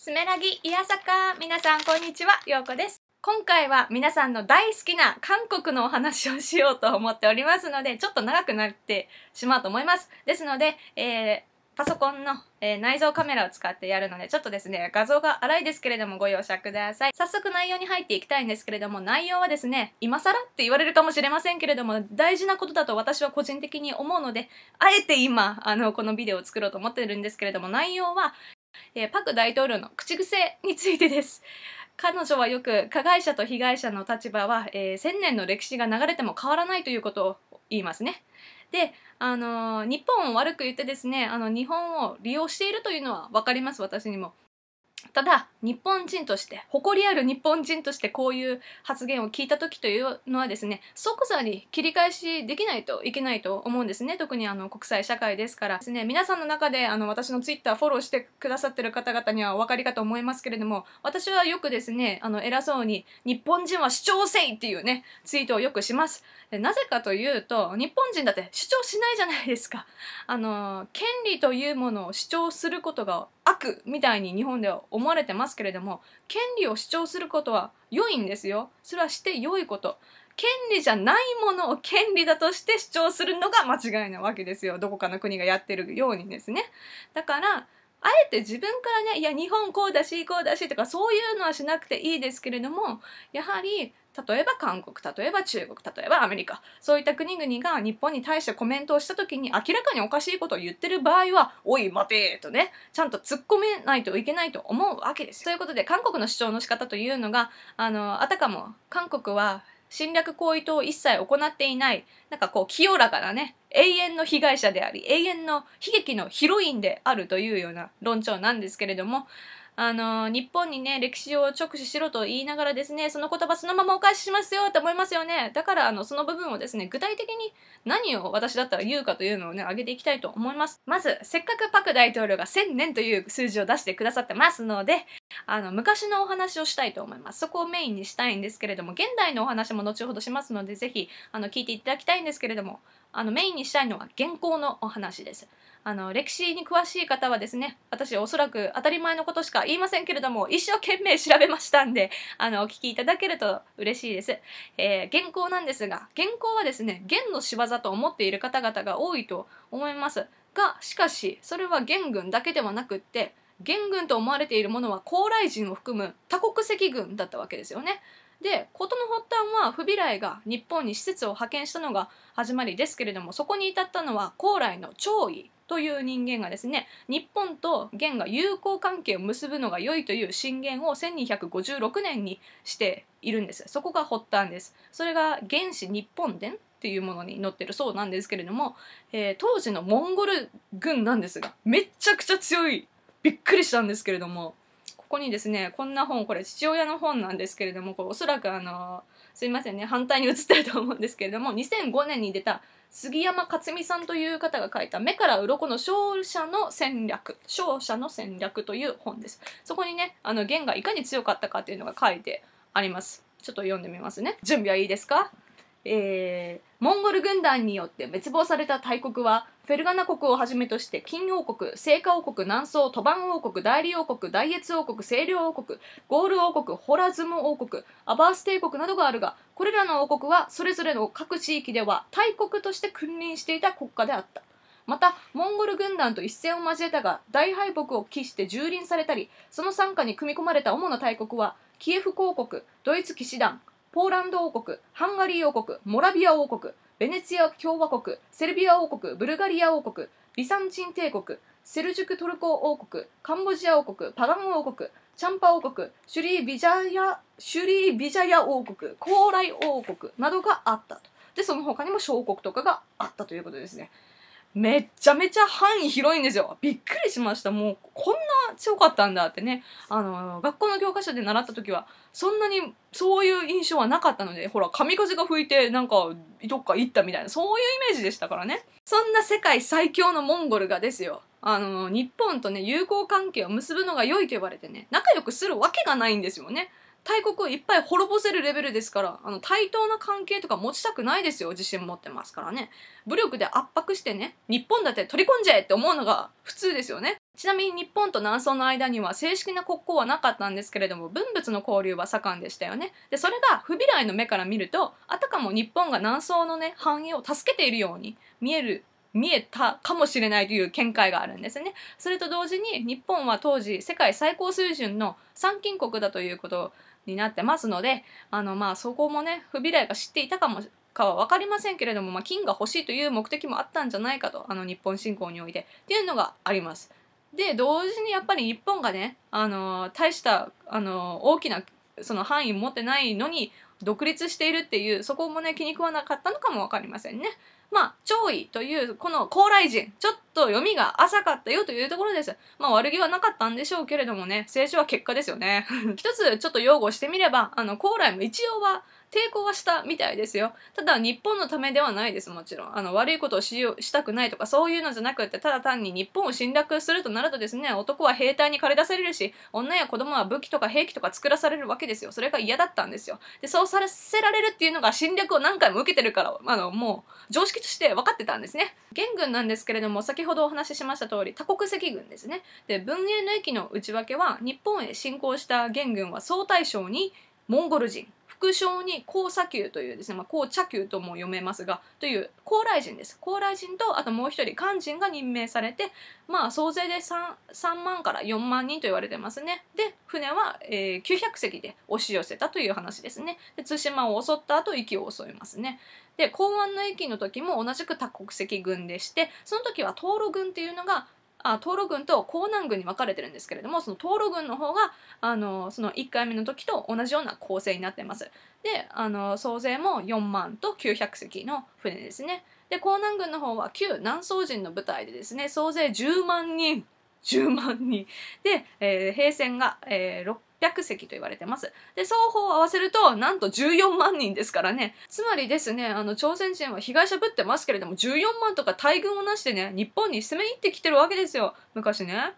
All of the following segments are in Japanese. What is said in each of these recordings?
スメラギいやさか皆さんこんにちはようこです今回は皆さんの大好きな韓国のお話をしようと思っておりますのでちょっと長くなってしまうと思いますですので、えー、パソコンの、えー、内蔵カメラを使ってやるのでちょっとですね画像が荒いですけれどもご容赦ください早速内容に入っていきたいんですけれども内容はですね今更って言われるかもしれませんけれども大事なことだと私は個人的に思うのであえて今あのこのビデオを作ろうと思ってるんですけれども内容は、えー、パク大統領の口癖についてです。彼女はよく加害者と被害者の立場は、えー、千年の歴史が流れても変わらないということを言いますね。で、あのー、日本を悪く言ってですねあの日本を利用しているというのは分かります私にも。ただ日本人として誇りある日本人としてこういう発言を聞いた時というのはですね即座に切り返しできないといけないと思うんですね特にあの国際社会ですからですね皆さんの中であの私の Twitter フォローしてくださってる方々にはお分かりかと思いますけれども私はよくですねあの偉そうに「日本人は主張せい!」っていうねツイートをよくしますなぜかというと日本人だって主張しないじゃないですかあの権利というものを主張することが悪みたいに日本では思われてますけれども権利を主張することは良いんですよそれはして良いこと権利じゃないものを権利だとして主張するのが間違いなわけですよどこかの国がやってるようにですねだからあえて自分からねいや日本こうだしこうだしとかそういうのはしなくていいですけれどもやはり例えば韓国例えば中国例えばアメリカそういった国々が日本に対してコメントをした時に明らかにおかしいことを言ってる場合は「おい待て!」とねちゃんと突っ込めないといけないと思うわけですということで韓国の主張の仕方というのがあのあたかも韓国は侵略行為等を一切行っていない、なんかこう、清らかなね、永遠の被害者であり、永遠の悲劇のヒロインであるというような論調なんですけれども、あの、日本にね、歴史を直視しろと言いながらですね、その言葉そのままお返ししますよって思いますよね。だから、あの、その部分をですね、具体的に何を私だったら言うかというのをね、挙げていきたいと思います。まず、せっかくパク大統領が1000年という数字を出してくださってますので、あの、昔のお話をしたいと思います。そこをメインにしたいんですけれども、現代のお話も後ほどしますので、ぜひ、あの、聞いていただきたいんですけれども、あの、メインにしたいのは現行のお話です。あの歴史に詳しい方はですね私おそらく当たり前のことしか言いませんけれども一生懸命調べましたんで あのお聞きいただけると嬉しいです、えー、原稿なんですが原稿はですね元の仕業と思っている方々が多いと思いますがしかしそれは元軍だけではなくって元軍と思われているものは高麗人を含む多国籍軍だったわけですよね。で事の発端はフビライが日本に施設を派遣したのが始まりですけれどもそこに至ったのは高麗の趙位という人間がですね日本と元が友好関係を結ぶのが良いという進言を1256年にしているんですそこが発端ですそれが原始日本伝っていうものに載ってるそうなんですけれども、えー、当時のモンゴル軍なんですがめっちゃくちゃ強いびっくりしたんですけれどもここにですねこんな本これ父親の本なんですけれどもこれおそらくあのーすいませんね反対に移ってると思うんですけれども2005年に出た杉山克美さんという方が書いた「目から鱗の勝者の戦略」「勝者の戦略」という本ですそこにねあの弦がいかに強かったかというのが書いてありますちょっと読んでみますね準備はいいですかえー、モンゴル軍団によって滅亡された大国はフェルガナ国をはじめとして金王国、聖火王国、南宋、トバン王国、大理王国、大越王国、清涼王国、ゴール王国、ホラズム王国、アバース帝国などがあるが、これらの王国はそれぞれの各地域では大国として君臨していた国家であった。またモンゴル軍団と一戦を交えたが大敗北を期して蹂躙されたりその傘下に組み込まれた主な大国はキエフ公国ドイツ騎士団ポーランド王国、ハンガリー王国、モラビア王国、ベネツィア共和国、セルビア王国、ブルガリア王国、ビサンチン帝国、セルジュクトルコ王国、カンボジア王国、パガン王国、チャンパ王国、シュリー・ビジャヤ、シュリー・ビジャヤ王国、高麗王国などがあったと。で、その他にも小国とかがあったということですね。めっちゃめちゃ範囲広いんですよ。びっくりしました。もうこんな強かったんだってね。あの、学校の教科書で習った時は、そんなにそういう印象はなかったので、ほら、神風が吹いてなんかどっか行ったみたいな、そういうイメージでしたからね。そんな世界最強のモンゴルがですよ。あの、日本とね、友好関係を結ぶのが良いと言われてね、仲良くするわけがないんですよね。大国をいっぱい滅ぼせるレベルですから、あの、対等な関係とか持ちたくないですよ。自信持ってますからね。武力で圧迫してね、日本だって取り込んじゃえって思うのが 普通ですよね。ちなみに日本と南宋の間には正式な国交はなかったんですけれども文物の交流は盛んでしたよね。でそれが不備来の目から見るとあたかも日本が南宋のね繁栄を助けているように見える見えたかもしれないという見解があるんですね。それと同時に日本は当時世界最高水準の参勤国だということになってますので、あの、まあ、そこもね、不備来が知っていたかもかは分かりませんけれども、まあ、金が欲しいという目的もあったんじゃないかとあの日本侵攻においてっていうのがあります。で同時にやっぱり日本がね、あのー、大した、あのー、大きなその範囲持ってないのに独立しているっていうそこもね気に食わなかったのかも分かりませんね。まあ、弔意というこの高麗人ちょっと読みが浅かったよというところです。まあ悪気はなかったんでしょうけれどもね、政治は結果ですよね。一つちょっと擁護してみれば、あの、高麗も一応は抵抗はしたみたいですよ。ただ日本のためではないです、もちろん。あの、悪いことをしよしたくないとかそういうのじゃなくて、ただ単に日本を侵略するとなるとですね、男は兵隊に駆り出されるし、女や子供は武器とか兵器とか作らされるわけですよ。それが嫌だったんですよ。で、そうさせられるっていうのが侵略を何回も受けてるから、あの、もう常識として分かってたんですね。元軍なんですけれども、先ほどお話ししました通り多国籍軍ですねで文英の駅の内訳は日本へ侵攻した元軍は総大将にモンゴル人副将に高砂級というですね、まあ、高茶級とも読めますがという高麗人です高麗人とあともう一人漢人が任命されてまあ総勢で 3, 3万から4万人と言われてますねで船は、えー、900隻で押し寄せたという話ですねで対馬を襲った後息を襲いますねで港湾の駅の時も同じく多国籍軍でしてその時は東路軍っていうのがあ東路軍と江南軍に分かれてるんですけれどもその東路軍の方があのその1回目の時と同じような構成になってますであの総勢も4万と900隻の船ですねで江南軍の方は旧南宋人の部隊でですね総勢10万人10万人で、えー、平戦が、えー、600席と言われてます。で、双方合わせると、なんと14万人ですからね。つまりですね、あの、朝鮮人は被害者ぶってますけれども、14万とか大軍をなしてね、日本に攻め入ってきてるわけですよ。昔ね。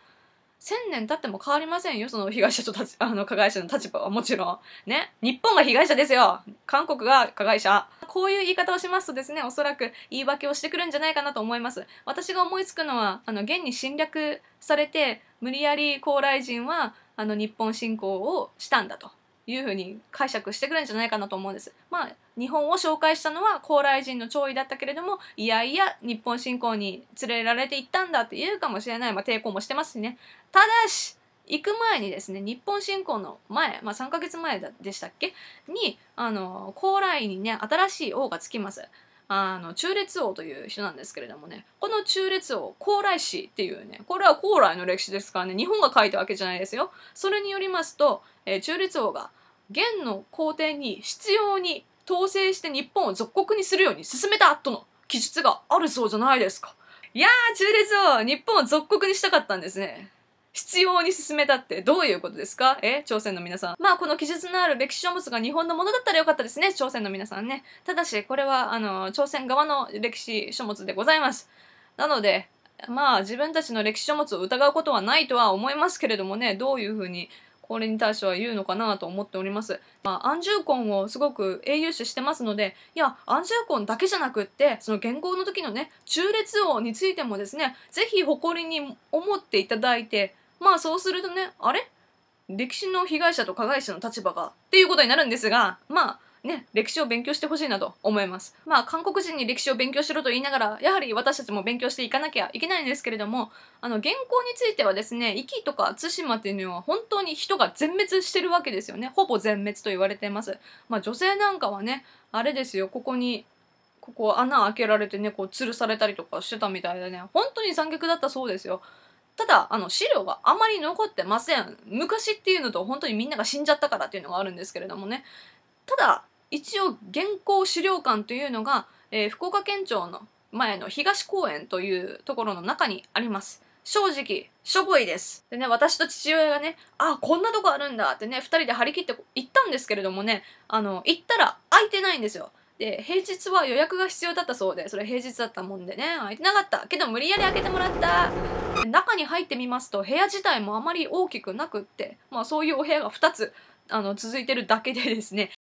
千年経っても変わりませんよその被害者と あの加害者の立場はもちろんね日本が被害者ですよ韓国が加害者こういう言い方をしますとですねおそらく言い訳をしてくるんじゃないかなと思います私が思いつくのはあの現に侵略されて無理やり高麗人はあの日本侵攻をしたんだというふうに解釈してくれるんじゃないかなと思うんです。まあ、日本を紹介したのは高麗人の弔意だったけれどもいやいや日本侵攻に連れられていったんだっていうかもしれない、まあ、抵抗もしてますしね。ただし行く前にですね日本侵攻の前、まあ、3ヶ月前でしたっけにあの高麗にね新しい王がつきます。あの中列王という人なんですけれどもねこの中列王高麗氏っていうねこれは高麗の歴史ですからね日本が書いたわけじゃないですよそれによりますと、えー、中列王が元の皇帝に執拗に統制して日本を属国にするように進めたとの記述があるそうじゃないですか。いやー、中列王、日本を属国にしたかったんですね。必要に進めたってどういうことですかえ朝鮮の皆さん。まあこの記述のある歴史書物が日本のものだったらよかったですね、朝鮮の皆さんね。ただし、これはあの、朝鮮側の歴史書物でございます。なので、まあ自分たちの歴史書物を疑うことはないとは思いますけれどもね、どういうふうにこれに対しては言うのかなと思っております。まあ、安住婚をすごく英雄視してますので、いや、安住ンだけじゃなくって、その原稿の時のね、中列王についてもですね、ぜひ誇りに思っていただいて、まあそうするとね、あれ歴史の被害者と加害者の立場がっていうことになるんですが、まあ、ね、歴史を勉強してほしいなと思います。まあ、韓国人に歴史を勉強しろと言いながら、やはり私たちも勉強していかなきゃいけないんですけれども、あの、原稿についてはですね、壱岐とか対馬っていうのは本当に人が全滅してるわけですよね。ほぼ全滅と言われています。まあ、女性なんかはね、あれですよ、ここにここ穴開けられてねこう吊るされたりとかしてたみたいでね本当に残虐だったそうですよただあの資料があまり残ってません昔っていうのと本当にみんなが死んじゃったからっていうのがあるんですけれどもねただ一応現行資料館というのが、えー、福岡県庁の前の東公園というところの中にあります。正直、しょぼいです。でね、私と父親がね、あ、こんなとこあるんだってね、二人で張り切って行ったんですけれどもね、あの、行ったら空いてないんですよ。で、平日は予約が必要だったそうで、それ平日だったもんでね、空いてなかった。けど無理やり開けてもらった。中に入ってみますと、部屋自体もあまり大きくなくって、まあそういうお部屋が二つ、あの、続いてるだけでですね、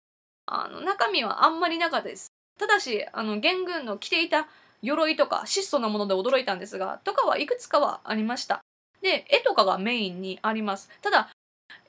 あの、中身はあんまりなかったです。ただし、あの、元軍の着ていた鎧とか質素なもので驚いたんですが、とかはいくつかはありました。で、絵とかがメインにあります。ただ、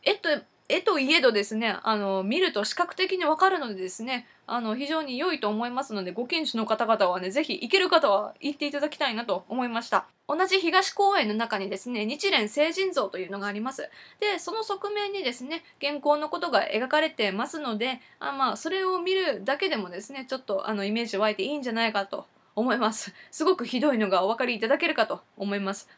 絵と絵といえどですね、あの、見ると視覚的にわかるのでですね、あの、非常に良いと思いますので、ご近所の方々はね、是非行ける方は行っていただきたいなと思いました。同じ東公園の中にですね、日蓮聖人像というのがあります。で、その側面にですね、原稿のことが描かれてますので、あまあ、それを見るだけでもですね、ちょっとあの、イメージ湧いていいんじゃないかと思います。すごくひどいのがお分かりいただけるかと思います。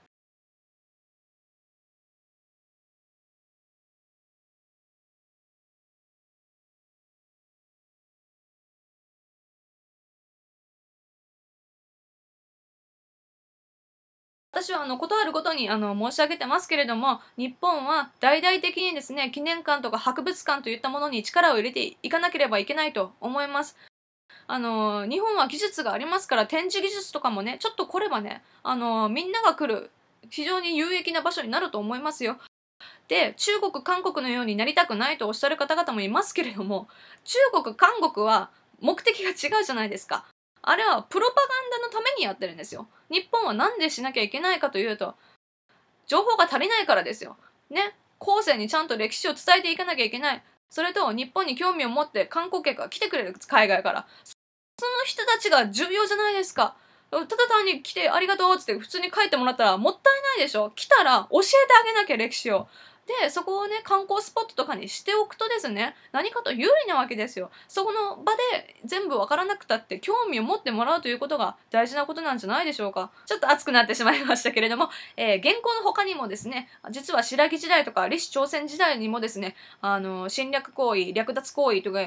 私はあの断るごとにあの申し上げてますけれども日本は大々的にですね記念館とか博物館といったものに力を入れていかなければいけないと思いますあの日本は技術がありますから展示技術とかもねちょっと来ればねあのみんなが来る非常に有益な場所になると思いますよで中国韓国のようになりたくないとおっしゃる方々もいますけれども中国韓国は目的が違うじゃないですかあれはプロパガンダのためにやってるんですよ。日本は何でしなきゃいけないかというと、情報が足りないからですよ。ね。後世にちゃんと歴史を伝えていかなきゃいけない。それと日本に興味を持って観光客が来てくれる海外から。その人たちが重要じゃないですか。ただ単に来てありがとうっつって普通に書いてもらったらもったいないでしょ。来たら教えてあげなきゃ歴史を。でそこをね観光スポットとかにしておくとですね何かと有利なわけですよそこの場で全部わからなくたって興味を持ってもらうということが大事なことなんじゃないでしょうかちょっと熱くなってしまいましたけれども、えー、原稿の他にもですね実は白木時代とか李氏朝鮮時代にもですねあの侵略行為略奪行為とか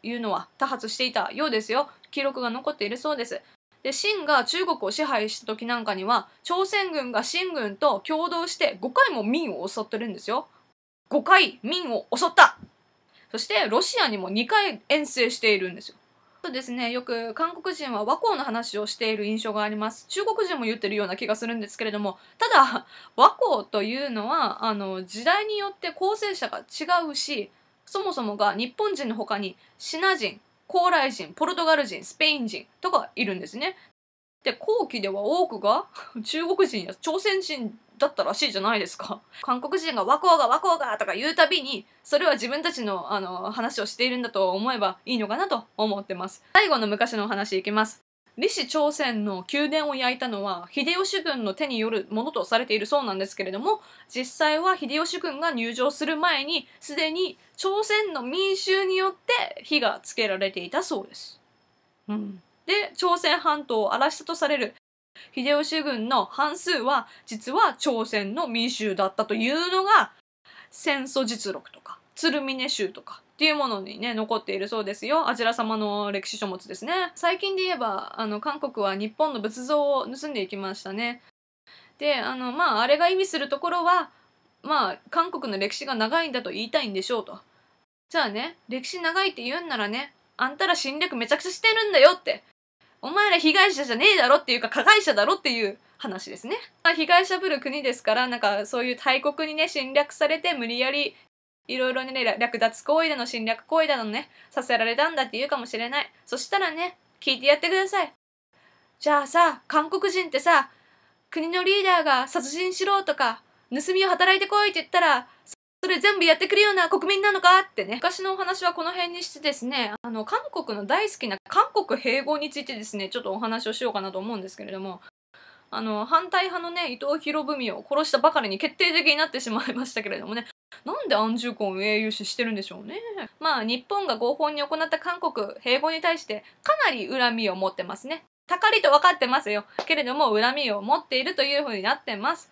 いうのは多発していたようですよ記録が残っているそうですで清が中国を支配した時なんかには朝鮮軍が清軍と共同して5回も明を襲ってるんですよ5回明を襲ったそしてロシアにも2回遠征しているんですよとですねよく韓国人は和光の話をしている印象があります中国人も言ってるような気がするんですけれどもただ和光というのはあの時代によって構成者が違うしそもそもが日本人の他にシナ人高麗人ポルトガル人スペイン人とかいるんですね。で後期では多くが 中国人や朝鮮人だったらしいじゃないですか。韓国人が和光が和光がとか言うたびに、それは自分たちのあの話をしているんだと思えばいいのかなと思ってます。最後の昔のお話いきます。李氏朝鮮の宮殿を焼いたのは秀吉軍の手によるものとされているそうなんですけれども実際は秀吉軍が入城する前にすでに朝鮮の民衆によって火がつけられていたそうです。うん、で朝鮮半島を荒らしたとされる秀吉軍の半数は実は朝鮮の民衆だったというのが戦争実録とか鶴峰衆とかっていうものにね、残っているそうですよ。あちら様の歴史書物ですね。最近で言えば、あの、韓国は日本の仏像を盗んでいきましたね。で、あの、まあ、あれが意味するところは、まあ、韓国の歴史が長いんだと言いたいんでしょうと。じゃあね、歴史長いって言うんならね、あんたら侵略めちゃくちゃしてるんだよって。お前ら被害者じゃねえだろっていうか加害者だろっていう話ですね。被害者ぶる国ですから、なんかそういう大国にね、侵略されて無理やりいろいろね、略奪行為だの侵略行為だのね、させられたんだって言うかもしれない。そしたらね、聞いてやってください。じゃあさ、韓国人ってさ、国のリーダーが殺人しろとか、盗みを働いてこいって言ったら、それ全部やってくるような国民なのかってね。昔のお話はこの辺にしてですね、あの、韓国の大好きな韓国併合についてですね、ちょっとお話をしようかなと思うんですけれども、あの、反対派のね、伊藤博文を殺したばかりに決定的になってしまいましたけれどもね、なんで安住港を英雄視してるんでしょうね。まあ日本が合法に行った韓国併合に対してかなり恨みを持ってますね。たかりと分かってますよ。けれども恨みを持っているというふうになってます。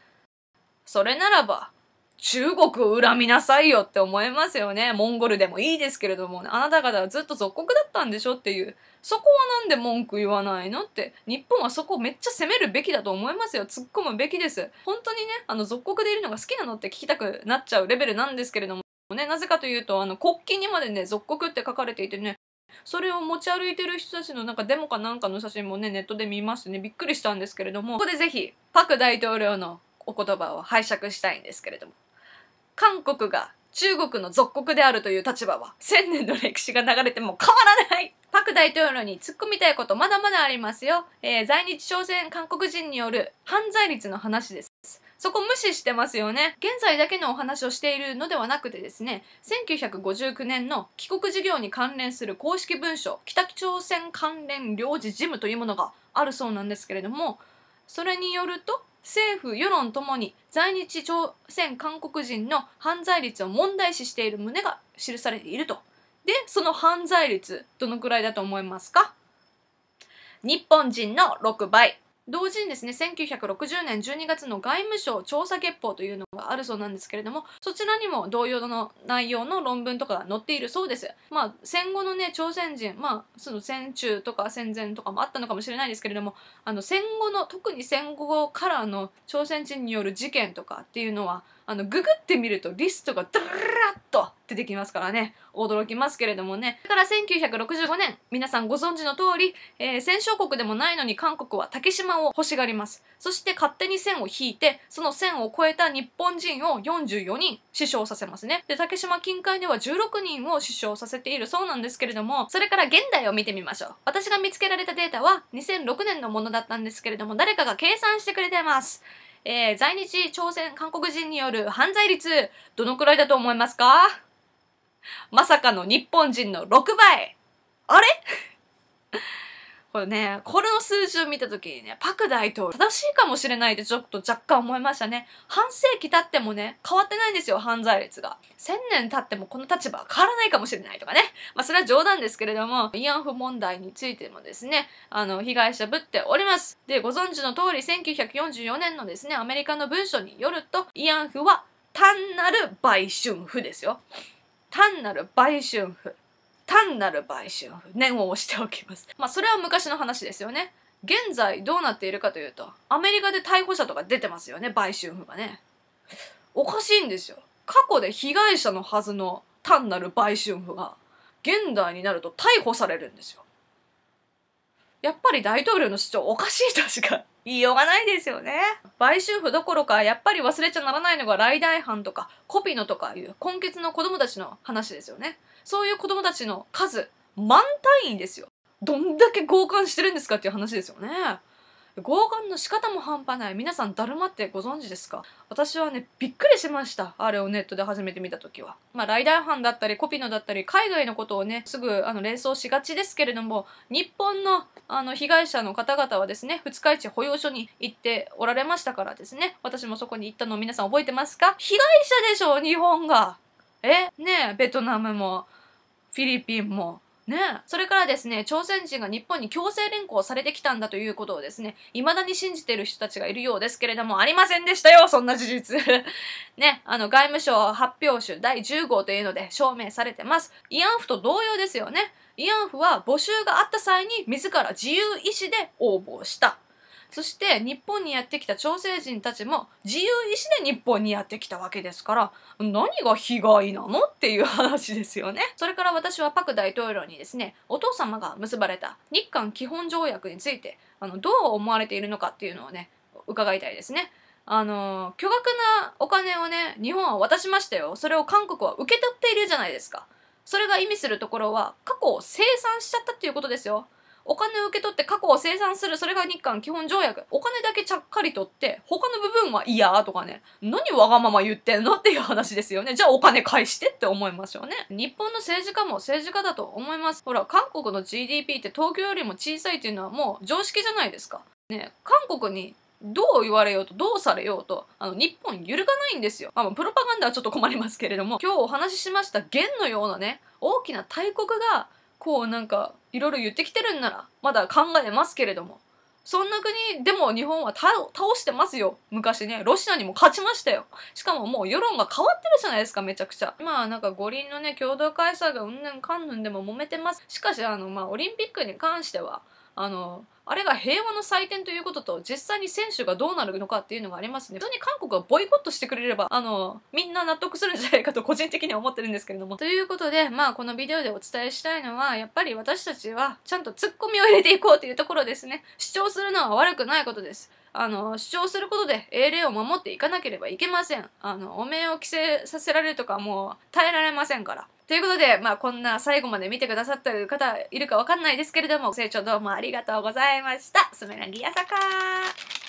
それならば中国を恨みなさいよって思いますよね。モンゴルでもいいですけれども、あなた方はずっと属国だったんでしょっていう。そこはなんで文句言わないのって。日本はそこをめっちゃ責めるべきだと思いますよ。突っ込むべきです。本当にね、あの属国でいるのが好きなのって聞きたくなっちゃうレベルなんですけれども。ね、なぜかというと、あの、国旗にまでね、属国って書かれていてね、それを持ち歩いてる人たちのなんかデモかなんかの写真もね、ネットで見ましてね、びっくりしたんですけれども、ここでぜひ、パク大統領のお言葉を拝借したいんですけれども、韓国が中国の属国であるという立場は、千年の歴史が流れても変わらない パク大統領に突っ込みたいことまだまだありますよ。えー、在日朝鮮韓国人による犯罪率の話です。そこ無視してますよね。現在だけのお話をしているのではなくてですね、1959年の帰国事業に関連する公式文書、北朝鮮関連領事事務というものがあるそうなんですけれども、それによると、政府、世論ともに在日朝鮮韓国人の犯罪率を問題視している旨が記されていると。で、その犯罪率、どのくらいだと思いますか日本人の6倍、同時にですね1960年12月の外務省調査月報というのがあるそうなんですけれどもそちらにも同様の内容の論文とかが載っているそうですまあ戦後のね朝鮮人まあその戦中とか戦前とかもあったのかもしれないですけれどもあの戦後の特に戦後からの朝鮮人による事件とかっていうのはあのググってみるとリストがドラッと出てきますからね驚きますけれどもねだから1965年皆さんご存知の通り、えー、戦勝国でもないのに韓国は竹島を欲しがりますそして勝手に線を引いてその線を越えた日本人を44人死傷させますねで竹島近海では16人を死傷させているそうなんですけれどもそれから現代を見てみましょう私が見つけられたデータは2006年のものだったんですけれども誰かが計算してくれてますえー、在日朝鮮韓国人による犯罪率どのくらいだと思いますかまさかの日本人の6倍あれ これね、これの数字を見た時にね、パク大統領、正しいかもしれないってちょっと若干思いましたね。半世紀経ってもね、変わってないんですよ、犯罪率が。1000年経ってもこの立場は変わらないかもしれないとかね。まあそれは冗談ですけれども、慰安婦問題についてもですね、あの、被害者ぶっております。で、ご存知の通り、1944年のですね、アメリカの文書によると、慰安婦は単なる売春婦ですよ。単なる売春婦。単なる売春婦。念を押しておきます。まあ、それは昔の話ですよね。現在どうなっているかというと、アメリカで逮捕者とか出てますよね、売春婦がね。おかしいんですよ。過去で被害者のはずの単なる売春婦が、現代になると逮捕されるんですよ。やっぱり大統領の主張おかしいとしか言いようがないですよね。買収婦どころか、やっぱり忘れちゃならないのがライダー違反とか、コピーのとかいう根血の子供たちの話ですよね。そういう子供たちの数、満単位ですよ。どんだけ強姦してるんですかっていう話ですよね。強姦の仕方も半端ない皆さんだるまってご存知ですか私はねびっくりしましたあれをネットで初めて見た時はまあライダー班だったりコピノだったり海外のことをねすぐあの連想しがちですけれども日本のあの被害者の方々はですね二日市保養所に行っておられましたからですね私もそこに行ったのを皆さん覚えてますか被害者でしょ日本がえねえベトナムもフィリピンもねそれからですね朝鮮人が日本に強制連行されてきたんだということをですね未だに信じてる人たちがいるようですけれどもありませんでしたよそんな事実 ねあの外務省発表集第10号というので証明されてます慰安婦と同様ですよね慰安婦は募集があった際に自ら自由意志で応募したそして日本にやってきた朝鮮人たちも自由意志で日本にやってきたわけですから何が被害なのっていう話ですよね。それから私はパク大統領にですねお父様が結ばれた日韓基本条約についてあのどう思われているのかっていうのをね伺いたいですね。あの巨額なお金をね日本は渡しましたよそれを韓国は受け取っているじゃないですかそれが意味するところは過去を清算しちゃったっていうことですよお金を受け取って過去を清算するそれが日韓基本条約お金だけちゃっかり取って他の部分は嫌とかね何わがまま言ってんのっていう話ですよねじゃあお金返してって思いましょうね日本の政治家も政治家だと思いますほら韓国の GDP って東京よりも小さいっていうのはもう常識じゃないですかね韓国にどう言われようとどうされようとあの日本揺るがないんですよ、まあ、プロパガンダはちょっと困りますけれども今日お話ししました元のようなね大きな大国がこうなんかいろいろ言ってきてるんなら、まだ考えますけれども。そんな国でも日本は倒してますよ。昔ね、ロシアにも勝ちましたよ。しかももう世論が変わってるじゃないですか、めちゃくちゃ。まあなんか五輪のね、共同開催がうんぬんかんぬんでも揉めてます。しかしあの、まあオリンピックに関しては、あのあれが平和の祭典ということと実際に選手がどうなるのかっていうのがありますね普通に韓国はボイコットしてくれればあのみんな納得するんじゃないかと個人的には思ってるんですけれどもということでまあこのビデオでお伝えしたいのはやっぱり私たちはちゃんとツッコミを入れていこうというところですね主張するのは悪くないことですあの主張することで英霊を守っていかなければいけませんあの汚名を規制させられるとかもう耐えられませんからということで、まあこんな最後まで見てくださってる方いるかわかんないですけれども、ご清聴どうもありがとうございました。スメラギヤサカ